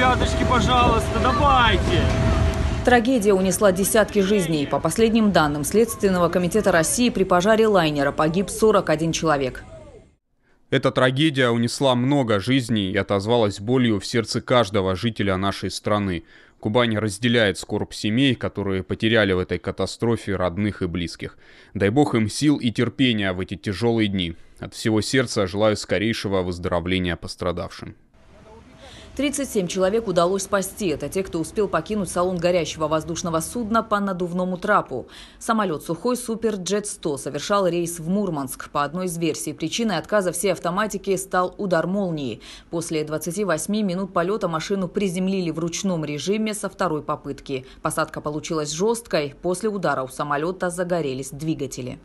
ребяточки, пожалуйста, давайте. Трагедия унесла десятки жизней. По последним данным Следственного комитета России при пожаре лайнера погиб 41 человек. Эта трагедия унесла много жизней и отозвалась болью в сердце каждого жителя нашей страны. Кубань разделяет скорбь семей, которые потеряли в этой катастрофе родных и близких. Дай бог им сил и терпения в эти тяжелые дни. От всего сердца желаю скорейшего выздоровления пострадавшим. 37 человек удалось спасти. Это те, кто успел покинуть салон горящего воздушного судна по надувному трапу. Самолет «Сухой Суперджет-100» совершал рейс в Мурманск. По одной из версий, причиной отказа всей автоматики стал удар молнии. После 28 минут полета машину приземлили в ручном режиме со второй попытки. Посадка получилась жесткой. После удара у самолета загорелись двигатели.